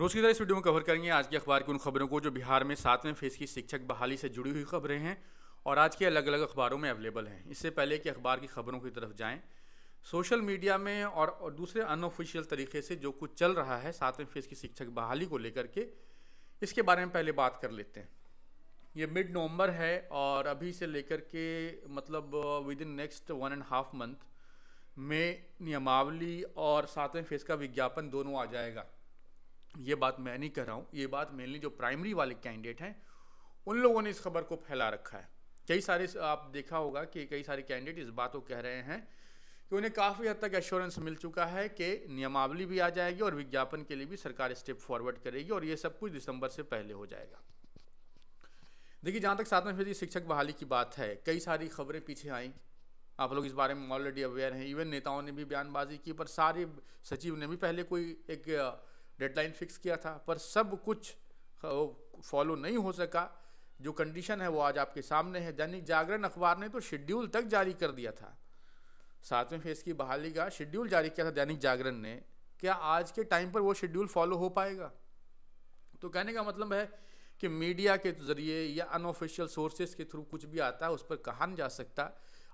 रोज की तरह इस वीडियो में कवर करेंगे आज की अखबार की उन खबरों को जो बिहार में सातवें फेज़ की शिक्षक बहाली से जुड़ी हुई खबरें हैं और आज के अलग अलग अखबारों में अवेलेबल हैं इससे पहले कि अखबार की खबरों की तरफ जाएं सोशल मीडिया में और दूसरे अनऑफिशियल तरीके से जो कुछ चल रहा है सातवें फेज़ की शिक्षक बहाली को लेकर के इसके बारे में पहले बात कर लेते हैं ये मिड नवंबर है और अभी से लेकर के मतलब within next one and half month में नियमावली और सातवें फेज का विज्ञापन दोनों आ जाएगा ये बात मैं नहीं कह रहा हूँ ये बात मेनली जो प्राइमरी वाले कैंडिडेट हैं उन लोगों ने इस खबर को फैला रखा है कई सारे आप देखा होगा कि कई सारे कैंडिडेट इस बात को कह रहे हैं कि उन्हें काफ़ी हद तक एश्योरेंस मिल चुका है कि नियमावली भी आ जाएगी और विज्ञापन के लिए भी सरकार स्टेप फॉरवर्ड करेगी और ये सब कुछ दिसंबर से पहले हो जाएगा देखिए जहाँ तक सातवें फीसदी शिक्षक बहाली की बात है कई सारी खबरें पीछे आई आप लोग इस बारे में ऑलरेडी अवेयर हैं इवन नेताओं ने भी बयानबाजी की पर सारे सचिव ने भी पहले कोई एक डेडलाइन फिक्स किया था पर सब कुछ फॉलो नहीं हो सका जो कंडीशन है वो आज आपके सामने है दैनिक जागरण अखबार ने तो शेड्यूल तक जारी कर दिया था सातवें फेज की बहाली का शेड्यूल जारी किया था दैनिक जागरण ने क्या आज के टाइम पर वो शेड्यूल फॉलो हो पाएगा तो कहने का मतलब है कि मीडिया के जरिए या अनऑफिशियल सोर्सेज के थ्रू कुछ भी आता है उस पर कहा नहीं जा सकता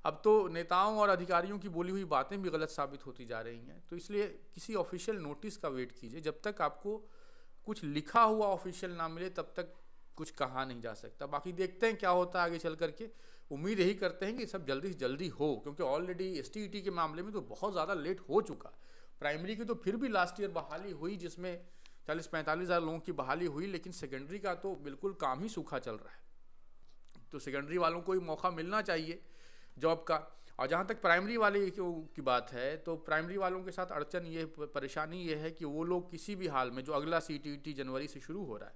अब तो नेताओं और अधिकारियों की बोली हुई बातें भी गलत साबित होती जा रही हैं तो इसलिए किसी ऑफिशियल नोटिस का वेट कीजिए जब तक आपको कुछ लिखा हुआ ऑफिशियल ना मिले तब तक कुछ कहा नहीं जा सकता बाकी देखते हैं क्या होता है आगे चल करके उम्मीद यही करते हैं कि सब जल्दी से जल्दी हो क्योंकि ऑलरेडी एस e के मामले में तो बहुत ज़्यादा लेट हो चुका प्राइमरी की तो फिर भी लास्ट ईयर बहाली हुई जिसमें चालीस पैंतालीस हज़ार लोगों की बहाली हुई लेकिन सेकेंडरी का तो बिल्कुल काम ही सूखा चल रहा है तो सेकेंडरी वालों को ही मौका मिलना चाहिए जॉब का और जहाँ तक प्राइमरी वाले की बात है तो प्राइमरी वालों के साथ अड़चन ये परेशानी ये है कि वो लोग किसी भी हाल में जो अगला सी e जनवरी से शुरू हो रहा है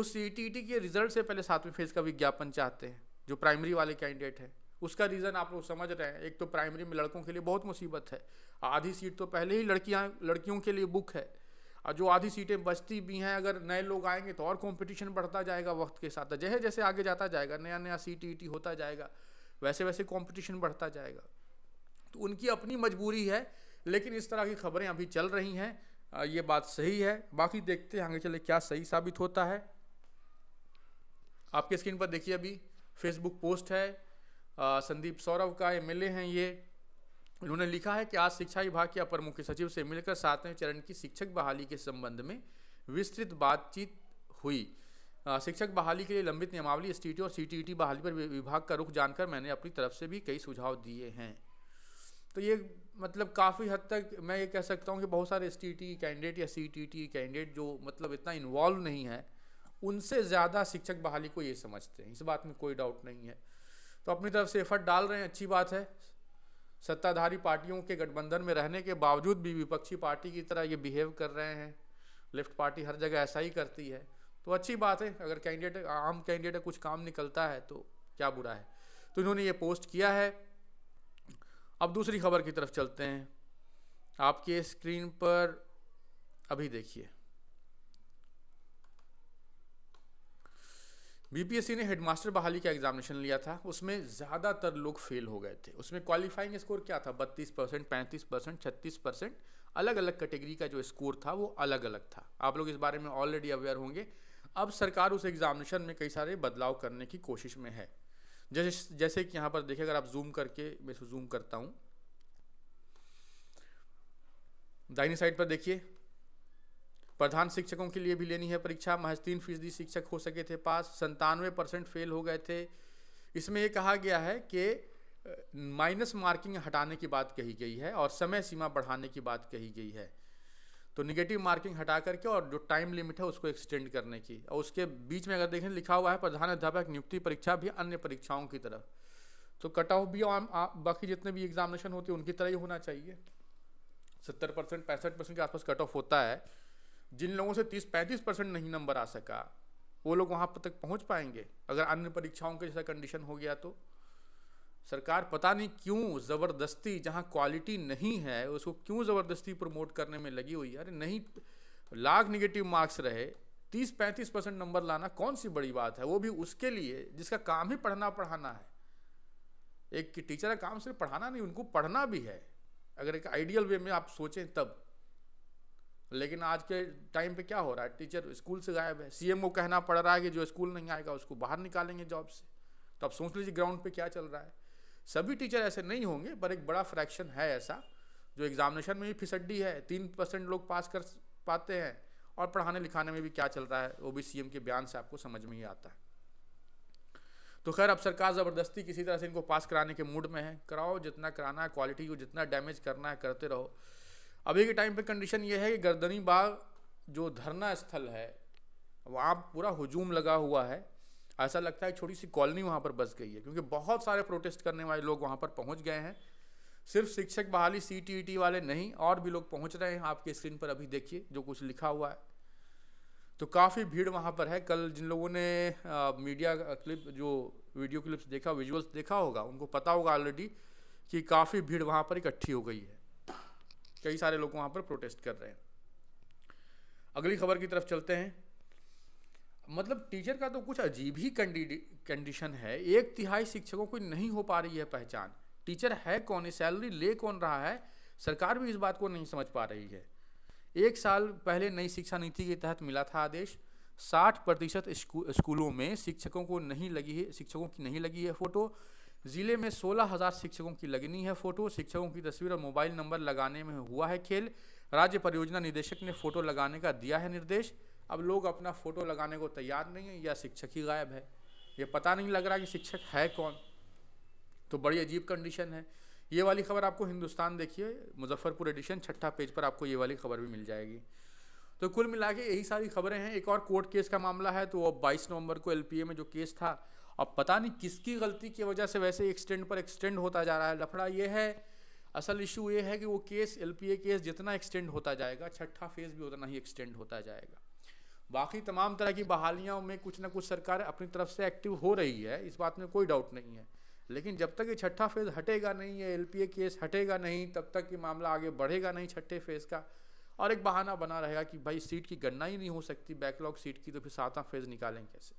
उस सी e के रिज़ल्ट से पहले सातवें फेज़ का विज्ञापन चाहते हैं जो प्राइमरी वाले कैंडिडेट हैं उसका रीज़न आप लोग समझ रहे हैं एक तो प्राइमरी में लड़कों के लिए बहुत मुसीबत है आधी सीट तो पहले ही लड़कियाँ लड़कियों के लिए बुक है और जो आधी सीटें बचती भी हैं अगर नए लोग आएंगे तो और कंपटीशन बढ़ता जाएगा वक्त के साथ जैसे जैसे आगे जाता जाएगा नया नया सी होता जाएगा वैसे वैसे कॉम्पिटिशन बढ़ता जाएगा तो उनकी अपनी मजबूरी है लेकिन इस तरह की खबरें अभी चल रही हैं ये बात सही है बाकी देखते हैं आगे चले क्या सही साबित होता है आपके स्क्रीन पर देखिए अभी फेसबुक पोस्ट है आ, संदीप सौरभ का एम एल हैं ये इन्होंने लिखा है कि आज शिक्षा विभाग के अपर मुख्य सचिव से मिलकर सातवें चरण की शिक्षक बहाली के संबंध में विस्तृत बातचीत हुई शिक्षक बहाली के लिए लंबित नियमावली एस और सी e बहाली पर विभाग का रुख जानकर मैंने अपनी तरफ से भी कई सुझाव दिए हैं तो ये मतलब काफ़ी हद तक मैं ये कह सकता हूँ कि बहुत सारे एस e कैंडिडेट या सी e कैंडिडेट जो मतलब इतना इन्वॉल्व नहीं है उनसे ज़्यादा शिक्षक बहाली को ये समझते हैं इस बात में कोई डाउट नहीं है तो अपनी तरफ से एफर्ट डाल रहे हैं अच्छी बात है सत्ताधारी पार्टियों के गठबंधन में रहने के बावजूद भी विपक्षी पार्टी की तरह ये बिहेव कर रहे हैं लेफ्ट पार्टी हर जगह ऐसा ही करती है तो अच्छी बात है अगर कैंडिडेट आम कैंडिडेट कुछ काम निकलता है तो क्या बुरा है तो इन्होंने ये पोस्ट किया है अब दूसरी खबर की तरफ चलते हैं आपके स्क्रीन पर अभी देखिए बीपीएससी ने हेडमास्टर बहाली का एग्जामिनेशन लिया था उसमें ज़्यादातर लोग फेल हो गए थे उसमें क्वालिफाइंग स्कोर क्या था बत्तीस परसेंट पैंतीस परसेंट छत्तीस परसेंट अलग अलग कैटेगरी का जो स्कोर था वो अलग अलग था आप लोग इस बारे में ऑलरेडी अवेयर होंगे अब सरकार उस एग्ज़ामिनेशन में कई सारे बदलाव करने की कोशिश में है जैसे जैसे कि यहाँ पर देखिए अगर आप जूम करके मैं इसको जूम करता हूँ दाहिनी साइड पर देखिए प्रधान शिक्षकों के लिए भी लेनी है परीक्षा महज तीन फीसदी शिक्षक हो सके थे पास संतानवे परसेंट फेल हो गए थे इसमें यह कहा गया है कि माइनस मार्किंग हटाने की बात कही गई है और समय सीमा बढ़ाने की बात कही गई है तो निगेटिव मार्किंग हटा करके और जो टाइम लिमिट है उसको एक्सटेंड करने की और उसके बीच में अगर देखें लिखा हुआ है प्रधान अध्यापक नियुक्ति परीक्षा भी अन्य परीक्षाओं की तरह तो कट ऑफ भी और बाकी जितने भी एग्जामिनेशन होते हैं उनकी तरह ही होना चाहिए सत्तर परसेंट पैंसठ परसेंट के आसपास कट ऑफ होता है जिन लोगों से तीस पैंतीस परसेंट नहीं नंबर आ सका वो लोग वहाँ तक पहुँच पाएंगे अगर अन्य परीक्षाओं के जैसा कंडीशन हो गया तो सरकार पता नहीं क्यों ज़बरदस्ती जहाँ क्वालिटी नहीं है उसको क्यों ज़बरदस्ती प्रमोट करने में लगी हुई है अरे नहीं लाख निगेटिव मार्क्स रहे तीस पैंतीस परसेंट नंबर लाना कौन सी बड़ी बात है वो भी उसके लिए जिसका काम ही पढ़ना पढ़ाना है एक टीचर का काम सिर्फ पढ़ाना नहीं उनको पढ़ना भी है अगर एक आइडियल वे में आप सोचें तब लेकिन आज के टाइम पे क्या हो रहा है टीचर स्कूल से गायब है सीएम को कहना पड़ रहा है कि जो स्कूल नहीं आएगा उसको बाहर निकालेंगे जॉब से तो आप सोच लीजिए ग्राउंड पे क्या चल रहा है सभी टीचर ऐसे नहीं होंगे पर एक बड़ा फ्रैक्शन है ऐसा जो एग्जामिनेशन में भी फिसड्डी है तीन परसेंट लोग पास कर पाते हैं और पढ़ाने लिखाने में भी क्या चल रहा है वो भी सीएम के बयान से आपको समझ में ही आता है तो खैर अब सरकार ज़बरदस्ती किसी तरह से इनको पास कराने के मूड में है कराओ जितना कराना है क्वालिटी को जितना डैमेज करना है करते रहो अभी के टाइम पे कंडीशन ये है कि गर्दनी बाग जो धरना स्थल है वहाँ पूरा हजूम लगा हुआ है ऐसा लगता है छोटी सी कॉलोनी वहाँ पर बस गई है क्योंकि बहुत सारे प्रोटेस्ट करने वाले लोग वहाँ पर पहुँच गए हैं सिर्फ शिक्षक बहाली सी टी टी वाले नहीं और भी लोग पहुँच रहे हैं आपके स्क्रीन पर अभी देखिए जो कुछ लिखा हुआ है तो काफ़ी भीड़ वहाँ पर है कल जिन लोगों ने आ, मीडिया क्लिप जो वीडियो क्लिप्स देखा विजुअल्स देखा होगा उनको पता होगा ऑलरेडी कि काफ़ी भीड़ वहाँ पर इकट्ठी हो गई है कई सारे लोग वहाँ पर प्रोटेस्ट कर रहे हैं अगली खबर की तरफ चलते हैं मतलब टीचर का तो कुछ अजीब ही कंडीशन है एक तिहाई शिक्षकों की नहीं हो पा रही है पहचान टीचर है कौन है सैलरी ले कौन रहा है सरकार भी इस बात को नहीं समझ पा रही है एक साल पहले नई शिक्षा नीति के तहत मिला था आदेश साठ प्रतिशत स्कूलों में शिक्षकों को नहीं लगी है शिक्षकों की नहीं लगी है फ़ोटो ज़िले में सोलह हज़ार शिक्षकों की लगनी है फ़ोटो शिक्षकों की तस्वीर और मोबाइल नंबर लगाने में हुआ है खेल राज्य परियोजना निदेशक ने फ़ोटो लगाने का दिया है निर्देश अब लोग अपना फ़ोटो लगाने को तैयार नहीं है या शिक्षक ही गायब है ये पता नहीं लग रहा कि शिक्षक है कौन तो बड़ी अजीब कंडीशन है ये वाली खबर आपको हिंदुस्तान देखिए मुजफ्फरपुर एडिशन छठा पेज पर आपको ये वाली खबर भी मिल जाएगी तो कुल मिला के यही सारी खबरें हैं एक और कोर्ट केस का मामला है तो वो 22 नवंबर को एलपीए में जो केस था अब पता नहीं किसकी गलती की वजह से वैसे एक्सटेंड पर एक्सटेंड होता जा रहा है लफड़ा ये है असल इशू ये है कि वो केस एल केस जितना एक्सटेंड होता जाएगा छठा फेज भी उतना ही एक्सटेंड होता जाएगा बाकी तमाम तरह की बहालियों में कुछ ना कुछ सरकार अपनी तरफ से एक्टिव हो रही है इस बात में कोई डाउट नहीं है लेकिन जब तक ये छठा फेज़ हटेगा नहीं है एल केस हटेगा नहीं तब तक ये मामला आगे बढ़ेगा नहीं छठे फेज़ का और एक बहाना बना रहेगा कि भाई सीट की गणना ही नहीं हो सकती बैकलॉग सीट की तो फिर सातवा फेज़ निकालें कैसे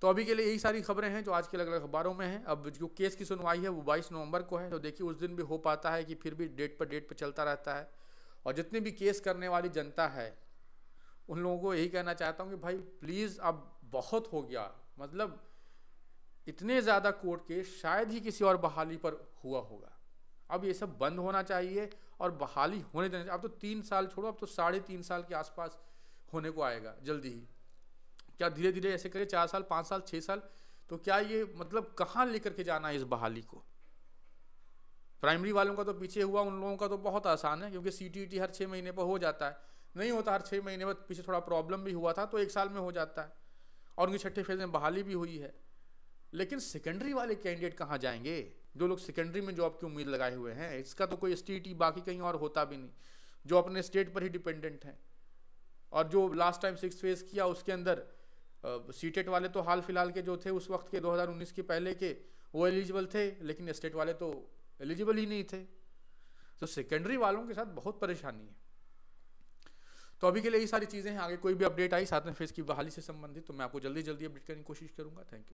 तो अभी के लिए यही सारी खबरें हैं जो आज के अलग अलग अखबारों में हैं अब जो केस की सुनवाई है वो बाईस नवंबर को है तो देखिए उस दिन भी हो पाता है कि फिर भी डेट पर डेट पर चलता रहता है और जितनी भी केस करने वाली जनता है उन लोगों को यही कहना चाहता हूँ कि भाई प्लीज़ अब बहुत हो गया मतलब इतने ज़्यादा कोर्ट के शायद ही किसी और बहाली पर हुआ होगा अब ये सब बंद होना चाहिए और बहाली होने देना चाहिए अब तो तीन साल छोड़ो अब तो साढ़े तीन साल के आसपास होने को आएगा जल्दी ही क्या धीरे धीरे ऐसे करें चार साल पाँच साल छः साल तो क्या ये मतलब कहाँ लेकर के जाना है इस बहाली को प्राइमरी वालों का तो पीछे हुआ उन लोगों का तो बहुत आसान है क्योंकि सी e हर छः महीने पर हो जाता है नहीं होता हर छः महीने बाद पीछे थोड़ा प्रॉब्लम भी हुआ था तो एक साल में हो जाता है और उनकी छठे फेज में बहाली भी हुई है लेकिन सेकेंडरी वाले कैंडिडेट कहाँ जाएंगे जो लोग सेकेंडरी में जॉब की उम्मीद लगाए हुए हैं इसका तो कोई स्टेट ही बाकी कहीं और होता भी नहीं जो अपने स्टेट पर ही डिपेंडेंट हैं और जो लास्ट टाइम सिक्स फेज किया उसके अंदर सीटेट e वाले तो हाल फिलहाल के जो थे उस वक्त के 2019 के पहले के वो एलिजिबल थे लेकिन स्टेट वाले तो एलिजिबल ही नहीं थे तो सेकेंडरी वालों के साथ बहुत परेशानी है तो अभी के लिए ये सारी चीज़ें हैं आगे कोई भी अपडेट आई साथ में फेस की बहाली से संबंधित तो मैं आपको जल्दी जल्दी अपडेट करने की कोशिश करूँगा थैंक यू